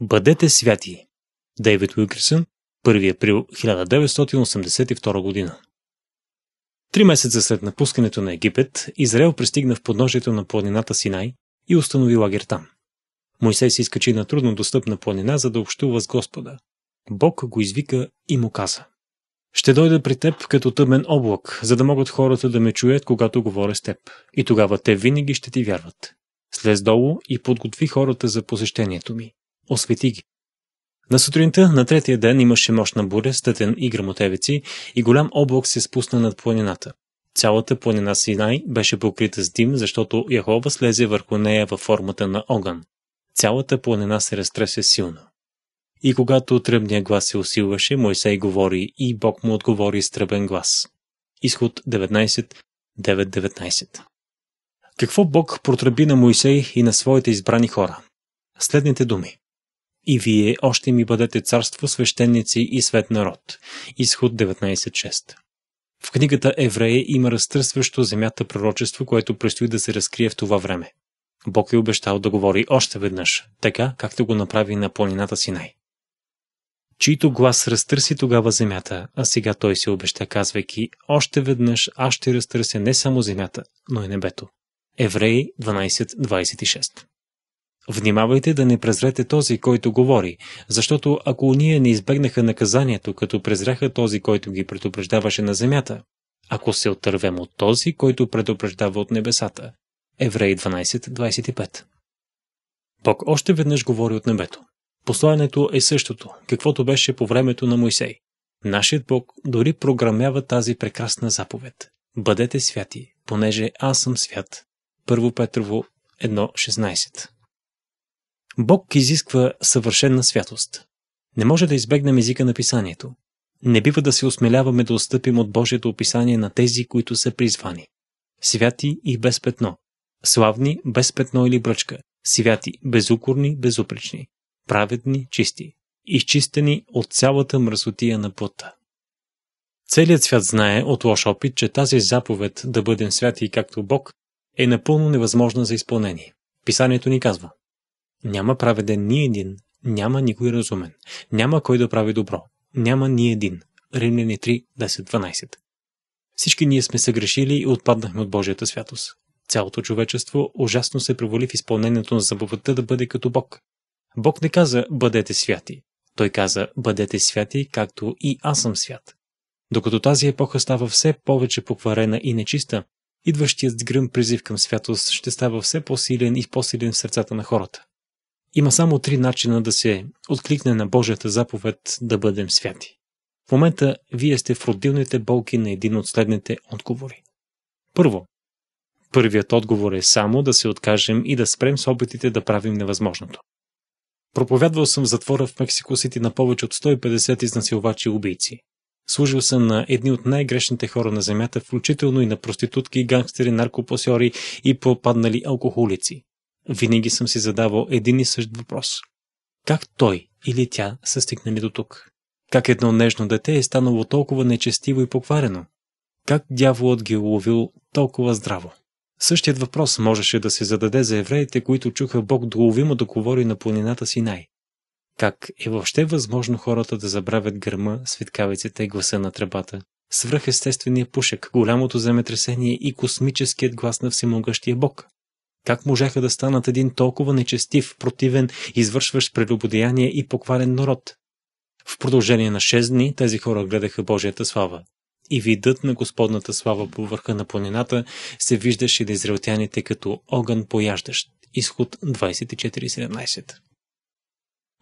Бъдете святи! Дейвид Уилкерсън, 1 април 1982 година. Три месеца след напускането на Египет, Израел пристигна в подножието на планината Синай и установи лагер там. Мойсей се изкачи на трудно достъпна планина, за да общува с Господа. Бог го извика и му каза. Ще дойда при теб като тъмен облак, за да могат хората да ме чуят, когато говоря с теб. И тогава те винаги ще ти вярват. Слез долу и подготви хората за посещението ми освети ги. На сутринта на третия ден имаше мощна буря, стътен и грамотевици и голям облак се спусна над планината. Цялата планина Синай беше покрита с дим, защото Яхова слезе върху нея във формата на огън. Цялата планина се разтресе силно. И когато тръбния глас се усилваше, Мойсей говори и Бог му отговори с тръбен глас. Изход 919. Какво Бог протръби на Моисей и на своите избрани хора? Следните думи и вие още ми бъдете царство, свещеници и свет народ. Изход 19.6 В книгата Евреи има разтърсващо земята пророчество, което предстои да се разкрие в това време. Бог е обещал да говори още веднъж, така както го направи на планината Синай. Чийто глас разтърси тогава земята, а сега той се обеща, казвайки, още веднъж аз ще разтърся не само земята, но и небето. Евреи 12.26 Внимавайте да не презрете този, който говори, защото ако уния не избегнаха наказанието, като презряха този, който ги предупреждаваше на земята, ако се отървем от този, който предупреждава от небесата. Евреи 12.25 Бог още веднъж говори от небето. Посланието е същото, каквото беше по времето на Мойсей. Нашият Бог дори програмява тази прекрасна заповед. Бъдете святи, понеже аз съм свят. 1 Петрово 1.16 Бог изисква съвършена святост. Не може да избегнем езика на писанието. Не бива да се осмеляваме да отстъпим от Божието описание на тези, които са призвани. Святи и без петно. Славни, без петно или бръчка. Святи, безукорни, безупречни. Праведни, чисти. Изчистени от цялата мръсотия на плътта. Целият свят знае от лош опит, че тази заповед да бъдем святи както Бог е напълно невъзможна за изпълнение. Писанието ни казва няма праведен ни един, няма никой разумен, няма кой да прави добро, няма ни един. Римляни 3, 10-12 Всички ние сме съгрешили и отпаднахме от Божията святост. Цялото човечество ужасно се провали в изпълнението на заповедта да бъде като Бог. Бог не каза «бъдете святи». Той каза «бъдете святи, както и аз съм свят». Докато тази епоха става все повече покварена и нечиста, идващият с гръм призив към святост ще става все по-силен и по-силен в сърцата на хората. Има само три начина да се откликне на Божията заповед да бъдем святи. В момента вие сте в родилните болки на един от следните отговори. Първо, първият отговор е само да се откажем и да спрем с опитите да правим невъзможното. Проповядвал съм в затвора в Мексико Сити на повече от 150 изнасилвачи убийци. Служил съм на едни от най-грешните хора на земята, включително и на проститутки, гангстери, наркопосьори и попаднали алкохолици винаги съм си задавал един и същ въпрос. Как той или тя са стигнали до тук? Как едно нежно дете е станало толкова нечестиво и покварено? Как дяволът ги е уловил толкова здраво? Същият въпрос можеше да се зададе за евреите, които чуха Бог доловимо да говори на планината си най Как е въобще възможно хората да забравят гърма, светкавиците и гласа на тръбата, свръхестествения пушек, голямото земетресение и космическият глас на всемогъщия Бог? Как можаха да станат един толкова нечестив, противен, извършващ прелюбодеяние и поквален народ? В продължение на 6 дни тези хора гледаха Божията слава. И видът на Господната слава по върха на планината се виждаше на израелтяните като огън пояждащ. Изход 24.17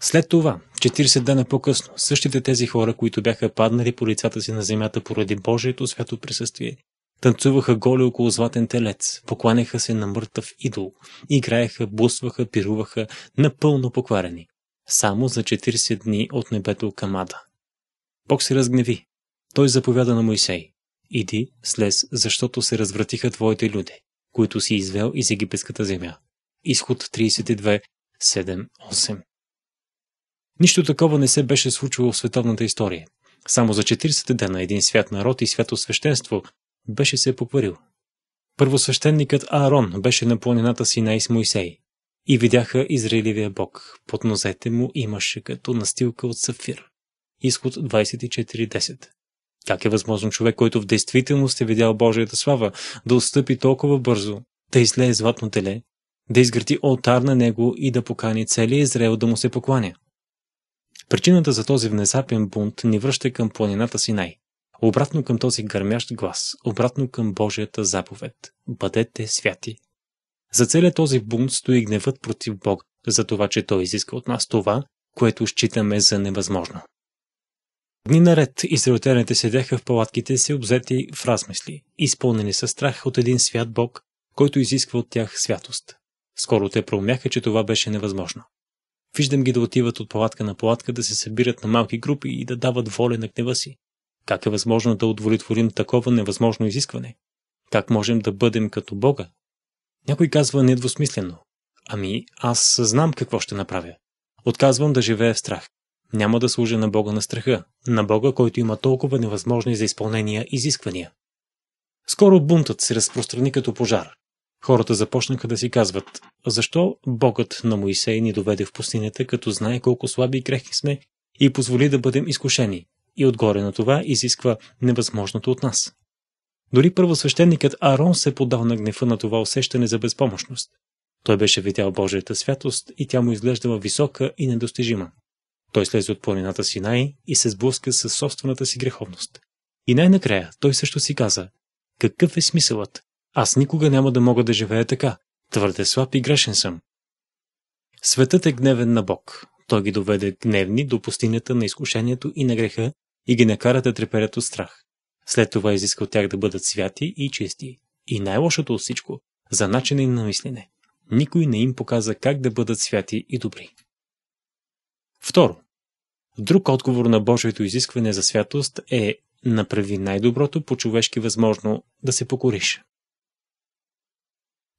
След това, 40 дена по-късно, същите тези хора, които бяха паднали по лицата си на земята поради Божието свято присъствие, Танцуваха голи около златен телец, покланяха се на мъртъв идол, играеха, бусваха, пируваха, напълно покварени. Само за 40 дни от небето към ада. Бог се разгневи. Той заповяда на Моисей. Иди, слез, защото се развратиха твоите люди, които си извел из египетската земя. Изход 32, 7, 8. Нищо такова не се беше случило в световната история. Само за 40 дена един свят народ и свято свещенство беше се покварил. Първосвещеникът Аарон беше на планината Синай с Моисей и видяха Израилевия бог. Под нозете му имаше като настилка от сафир. Изход 24.10 Как е възможно човек, който в действителност е видял Божията слава, да отстъпи толкова бързо, да излее златно теле, да изгради алтар на него и да покани целия Израел да му се покланя? Причината за този внезапен бунт ни връща към планината Синай обратно към този гърмящ глас, обратно към Божията заповед. Бъдете святи! За целият този бунт стои гневът против Бог, за това, че Той изиска от нас това, което считаме за невъзможно. Дни наред израелтяните седяха в палатките си, обзети в размисли, изпълнени със страх от един свят Бог, който изисква от тях святост. Скоро те проумяха, че това беше невъзможно. Виждам ги да отиват от палатка на палатка, да се събират на малки групи и да дават воля на гнева си, как е възможно да удовлетворим такова невъзможно изискване? Как можем да бъдем като Бога? Някой казва недвусмислено. Ами, аз знам какво ще направя. Отказвам да живея в страх. Няма да служа на Бога на страха, на Бога, който има толкова невъзможни за изпълнение изисквания. Скоро бунтът се разпространи като пожар. Хората започнаха да си казват, защо Богът на Моисей ни доведе в пустинята, като знае колко слаби и крехки сме и позволи да бъдем изкушени, и отгоре на това изисква невъзможното от нас. Дори първосвещеникът Арон се подал на гнева на това усещане за безпомощност. Той беше видял Божията святост и тя му изглеждала висока и недостижима. Той слезе от планината Синай и се сблъска с собствената си греховност. И най-накрая той също си каза, какъв е смисълът? Аз никога няма да мога да живея така. Твърде слаб и грешен съм. Светът е гневен на Бог. Той ги доведе гневни до пустинята на изкушението и на греха и ги накара да треперят от страх. След това изиска от тях да бъдат святи и чисти. И най-лошото от всичко – за начина им на мислене. Никой не им показа как да бъдат святи и добри. Второ. Друг отговор на Божието изискване за святост е «Направи най-доброто по човешки възможно да се покориш».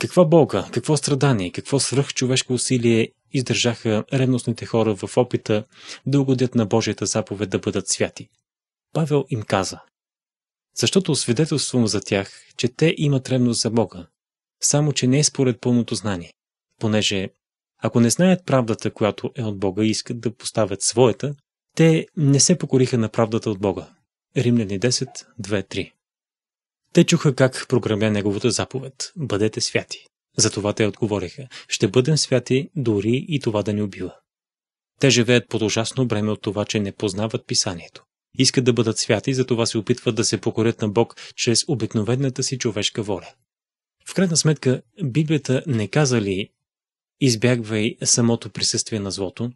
Каква болка, какво страдание, какво свръхчовешко усилие издържаха ревностните хора в опита да угодят на Божията заповед да бъдат святи. Павел им каза, защото свидетелствам за тях, че те имат ревност за Бога, само че не е според пълното знание, понеже ако не знаят правдата, която е от Бога и искат да поставят своята, те не се покориха на правдата от Бога. Римляни 10, 2, 3 те чуха как програмя неговата заповед – бъдете святи. Затова те отговориха – ще бъдем святи, дори и това да ни убива. Те живеят под ужасно бреме от това, че не познават писанието. Искат да бъдат святи, затова се опитват да се покорят на Бог чрез обикновената си човешка воля. В крайна сметка, Библията не каза ли избягвай самото присъствие на злото,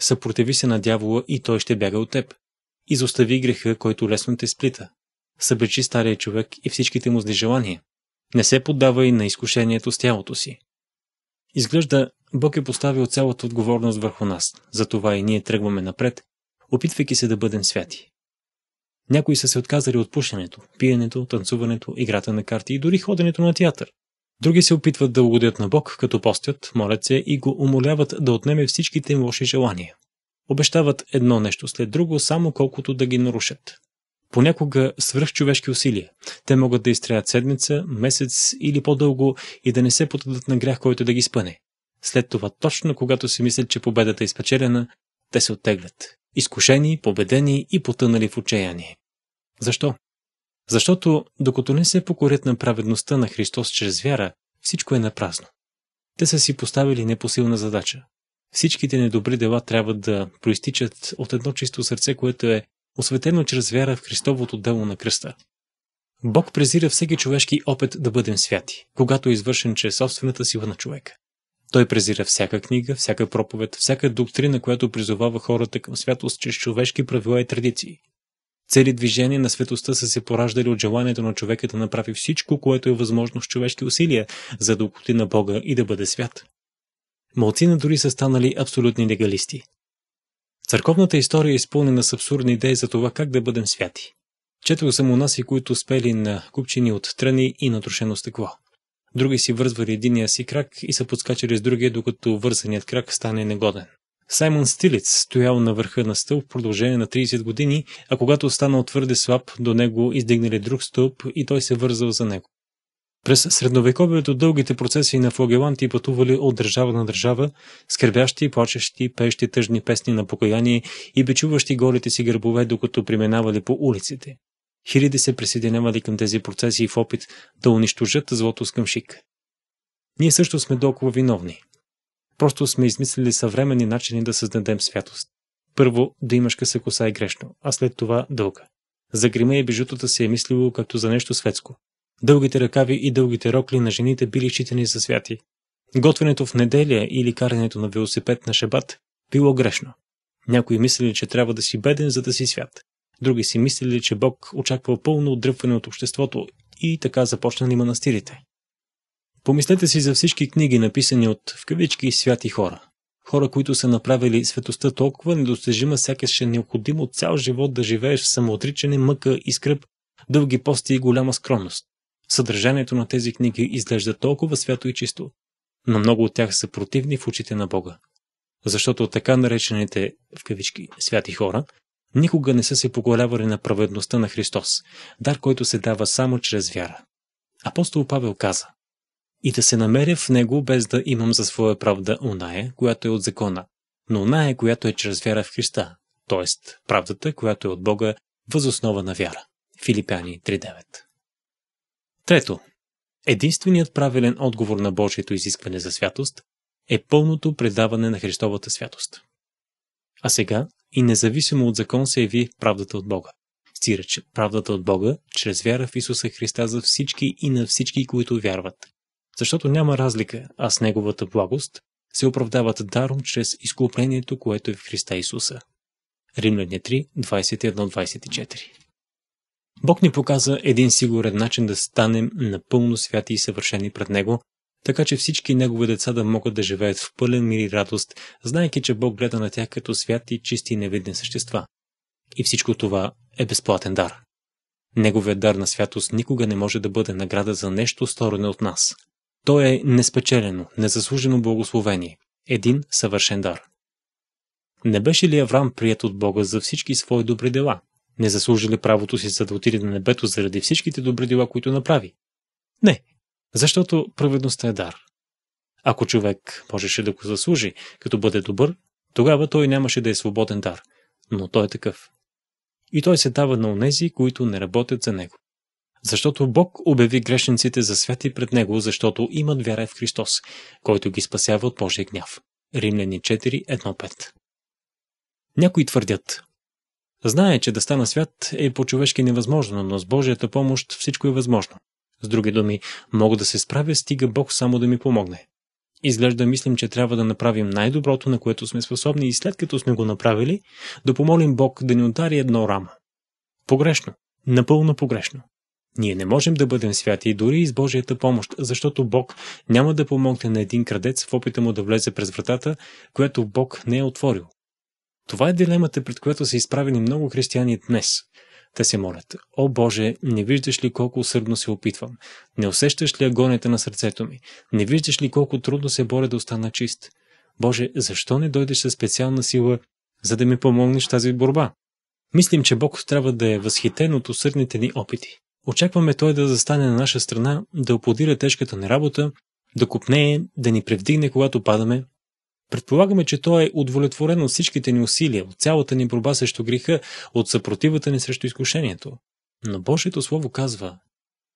съпротиви се на дявола и той ще бяга от теб. Изостави греха, който лесно те сплита събличи стария човек и всичките му зли желания. Не се поддава и на изкушението с тялото си. Изглежда, Бог е поставил цялата отговорност върху нас, затова и ние тръгваме напред, опитвайки се да бъдем святи. Някои са се отказали от пушенето, пиенето, танцуването, играта на карти и дори ходенето на театър. Други се опитват да угодят на Бог, като постят, молят се и го умоляват да отнеме всичките им лоши желания. Обещават едно нещо след друго, само колкото да ги нарушат понякога свръхчовешки усилия. Те могат да изтреят седмица, месец или по-дълго и да не се подадат на грях, който да ги спъне. След това, точно когато си мислят, че победата е изпечелена, те се оттеглят. Изкушени, победени и потънали в отчаяние. Защо? Защото, докато не се покорят на праведността на Христос чрез вяра, всичко е напразно. Те са си поставили непосилна задача. Всичките недобри дела трябва да проистичат от едно чисто сърце, което е осветено чрез вяра в Христовото дело на кръста. Бог презира всеки човешки опит да бъдем святи, когато е извършен чрез собствената сила на човека. Той презира всяка книга, всяка проповед, всяка доктрина, която призовава хората към святост чрез човешки правила и традиции. Цели движения на светостта са се пораждали от желанието на човека да направи всичко, което е възможно с човешки усилия, за да на Бога и да бъде свят. Малцина дори са станали абсолютни легалисти. Църковната история е изпълнена с абсурдни идеи за това как да бъдем святи. Четвил съм и които спели на купчини от тръни и натрошено стъкло. Други си вързвали единия си крак и са подскачали с другия, докато вързаният крак стане негоден. Саймон Стилец стоял на върха на стълб в продължение на 30 години, а когато останал твърде слаб, до него издигнали друг стълб и той се вързал за него. През средновековието дългите процеси на флагеланти пътували от държава на държава, скърбящи плачещи, пеещи тъжни песни на покаяние и бичуващи голите си гърбове, докато преминавали по улиците. Хиляди се присъединявали към тези процеси в опит да унищожат злото с къмшик. Ние също сме толкова виновни. Просто сме измислили съвременни начини да създадем святост. Първо, да имаш къса коса е грешно, а след това дълга. За грима и е бижутата се е мислило както за нещо светско. Дългите ръкави и дългите рокли на жените били считани за святи. Готвенето в неделя или карането на велосипед на шабат било грешно. Някои мислили, че трябва да си беден, за да си свят. Други си мислили, че Бог очаква пълно отдръпване от обществото и така започнали манастирите. Помислете си за всички книги, написани от в кавички святи хора. Хора, които са направили светостта толкова недостижима, сякаш е необходимо цял живот да живееш в самоотричане, мъка и скръп, дълги пости и голяма скромност. Съдържанието на тези книги изглежда толкова свято и чисто, но много от тях са противни в очите на Бога. Защото така наречените, в кавички, святи хора, никога не са се поголявали на праведността на Христос, дар, който се дава само чрез вяра. Апостол Павел каза, и да се намеря в него, без да имам за своя правда оная, която е от закона, но оная, която е чрез вяра в Христа, т.е. правдата, която е от Бога, възоснова на вяра. Филипяни 3.9 Трето. Единственият правилен отговор на Божието изискване за святост е пълното предаване на Христовата святост. А сега и независимо от закон се яви правдата от Бога. Стирач правдата от Бога чрез вяра в Исуса Христа за всички и на всички, които вярват. Защото няма разлика, а с Неговата благост се оправдават даром чрез изкуплението, което е в Христа Исуса. Римляния 3, 21-24 Бог ни показа един сигурен начин да станем напълно святи и съвършени пред Него, така че всички Негови деца да могат да живеят в пълен мир и радост, знайки, че Бог гледа на тях като святи, чисти и невидни същества. И всичко това е безплатен дар. Неговият дар на святост никога не може да бъде награда за нещо сторено от нас. То е неспечелено, незаслужено благословение, един съвършен дар. Не беше ли Авраам прият от Бога за всички свои добри дела, не заслужи ли правото си за да отиде на небето заради всичките добри дела, които направи? Не, защото праведността е дар. Ако човек можеше да го заслужи, като бъде добър, тогава той нямаше да е свободен дар, но той е такъв. И той се дава на онези, които не работят за него. Защото Бог обяви грешниците за святи пред него, защото имат вяра в Христос, който ги спасява от Божия гняв. Римляни 4. 4.1.5 Някои твърдят, Знае, че да стана свят е по-човешки невъзможно, но с Божията помощ всичко е възможно. С други думи, мога да се справя, стига Бог само да ми помогне. Изглежда мислим, че трябва да направим най-доброто, на което сме способни и след като сме го направили, да помолим Бог да ни удари едно рамо. Погрешно. Напълно погрешно. Ние не можем да бъдем святи дори и с Божията помощ, защото Бог няма да помогне на един крадец в опита му да влезе през вратата, която Бог не е отворил. Това е дилемата, пред която са изправени много християни днес. Те се молят. О Боже, не виждаш ли колко усърдно се опитвам? Не усещаш ли агонията на сърцето ми? Не виждаш ли колко трудно се боря да остана чист? Боже, защо не дойдеш със специална сила, за да ми помогнеш тази борба? Мислим, че Бог трябва да е възхитен от усърдните ни опити. Очакваме Той да застане на наша страна, да оплодира тежката ни работа, да купнее, да ни превдигне, когато падаме, Предполагаме, че Той е удовлетворен от всичките ни усилия, от цялата ни борба срещу греха, от съпротивата ни срещу изкушението. Но Божието Слово казва,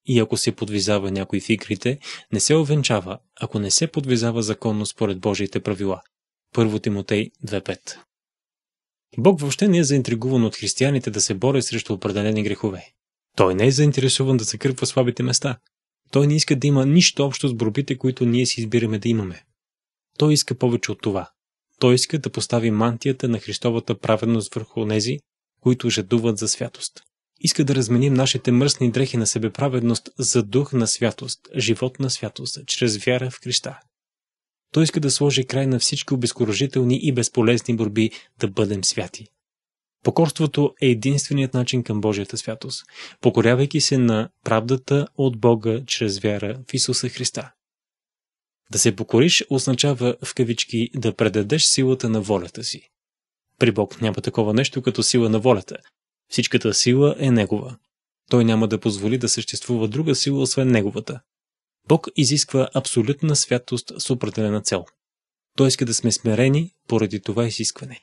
и ако се подвизава някой в игрите, не се овенчава, ако не се подвизава законно според Божиите правила. Първо Тимотей 2.5 Бог въобще не е заинтригуван от християните да се борят срещу определени грехове. Той не е заинтересован да закърпва слабите места. Той не иска да има нищо общо с борбите, които ние си избираме да имаме. Той иска повече от това. Той иска да постави мантията на Христовата праведност върху онези, които жадуват за святост. Иска да разменим нашите мръсни дрехи на себе праведност за дух на святост, живот на святост, чрез вяра в Христа. Той иска да сложи край на всички обезкуражителни и безполезни борби да бъдем святи. Покорството е единственият начин към Божията святост, покорявайки се на правдата от Бога чрез вяра в Исуса Христа. Да се покориш означава в кавички да предадеш силата на волята си. При Бог няма такова нещо като сила на волята. Всичката сила е Негова. Той няма да позволи да съществува друга сила, освен Неговата. Бог изисква абсолютна святост с определена цел. Той иска да сме смирени поради това изискване.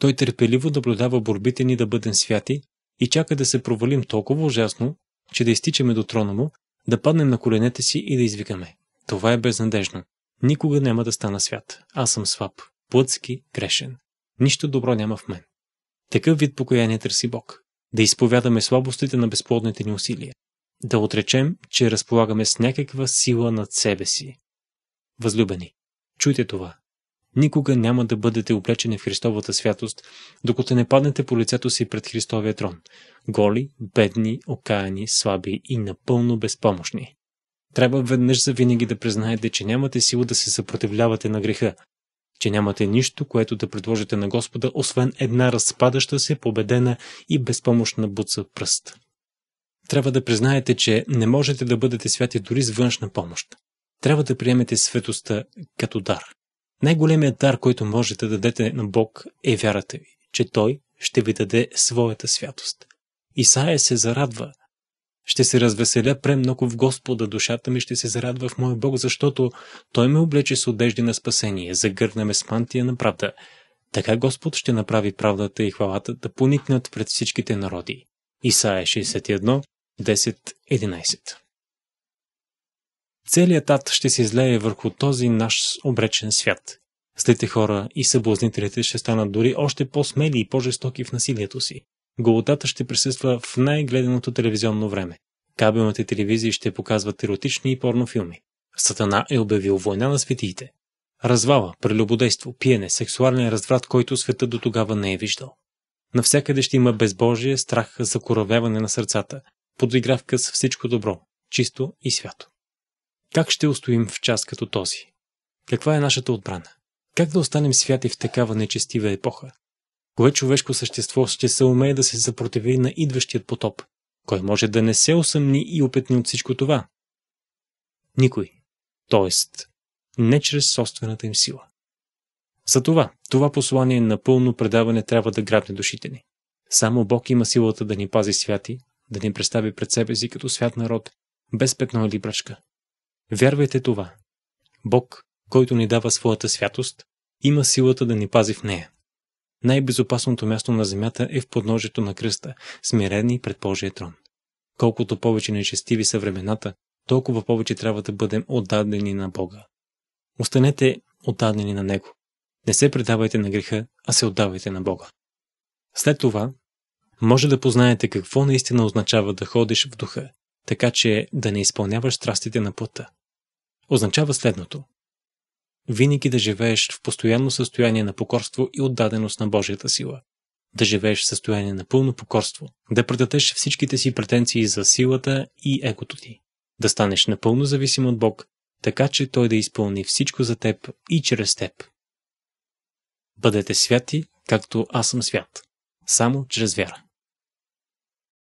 Той търпеливо наблюдава борбите ни да бъдем святи и чака да се провалим толкова ужасно, че да изтичаме до трона му, да паднем на коленете си и да извикаме. Това е безнадежно. Никога няма да стана свят. Аз съм слаб, плътски, грешен. Нищо добро няма в мен. Такъв вид покаяние търси Бог. Да изповядаме слабостите на безплодните ни усилия. Да отречем, че разполагаме с някаква сила над себе си. Възлюбени, чуйте това. Никога няма да бъдете облечени в Христовата святост, докато не паднете по лицето си пред Христовия трон. Голи, бедни, окаяни, слаби и напълно безпомощни. Трябва веднъж за винаги да признаете, че нямате сила да се съпротивлявате на греха, че нямате нищо, което да предложите на Господа, освен една разпадаща се, победена и безпомощна буца пръст. Трябва да признаете, че не можете да бъдете святи дори с външна помощ. Трябва да приемете светостта като дар. Най-големият дар, който можете да дадете на Бог е вярата ви, че Той ще ви даде своята святост. Исаия се зарадва, ще се развеселя премного в Господа, душата ми ще се зарадва в моя Бог, защото Той ме облече с одежди на спасение, загърна ме с мантия на правда. Така Господ ще направи правдата и хвалата да поникнат пред всичките народи. Исаия 61, 10-11 Целият ад ще се излее върху този наш обречен свят. Слите хора и съблазнителите ще станат дори още по-смели и по-жестоки в насилието си. Голотата ще присъства в най-гледаното телевизионно време. Кабелните телевизии ще показват еротични и порнофилми. Сатана е обявил война на светиите. Развала, прелюбодейство, пиене, сексуален разврат, който света до тогава не е виждал. Навсякъде ще има безбожие, страх за коравяване на сърцата, подигравка с всичко добро, чисто и свято. Как ще устоим в час като този? Каква е нашата отбрана? Как да останем святи в такава нечестива епоха, Кое човешко същество ще се умее да се съпротиви на идващият потоп? Кой може да не се осъмни и опетни от всичко това? Никой. Тоест, не чрез собствената им сила. Затова това послание на пълно предаване трябва да грабне душите ни. Само Бог има силата да ни пази святи, да ни представи пред себе си като свят народ, без петно или бръчка. Вярвайте това. Бог, който ни дава своята святост, има силата да ни пази в нея. Най-безопасното място на земята е в подножието на кръста, смирени пред Божия трон. Колкото повече нечестиви са времената, толкова повече трябва да бъдем отдадени на Бога. Останете отдадени на Него. Не се предавайте на греха, а се отдавайте на Бога. След това, може да познаете какво наистина означава да ходиш в духа, така че да не изпълняваш страстите на плътта. Означава следното винаги да живееш в постоянно състояние на покорство и отдаденост на Божията сила. Да живееш в състояние на пълно покорство, да предадеш всичките си претенции за силата и екото ти. Да станеш напълно зависим от Бог, така че Той да изпълни всичко за теб и чрез теб. Бъдете святи, както аз съм свят, само чрез вяра.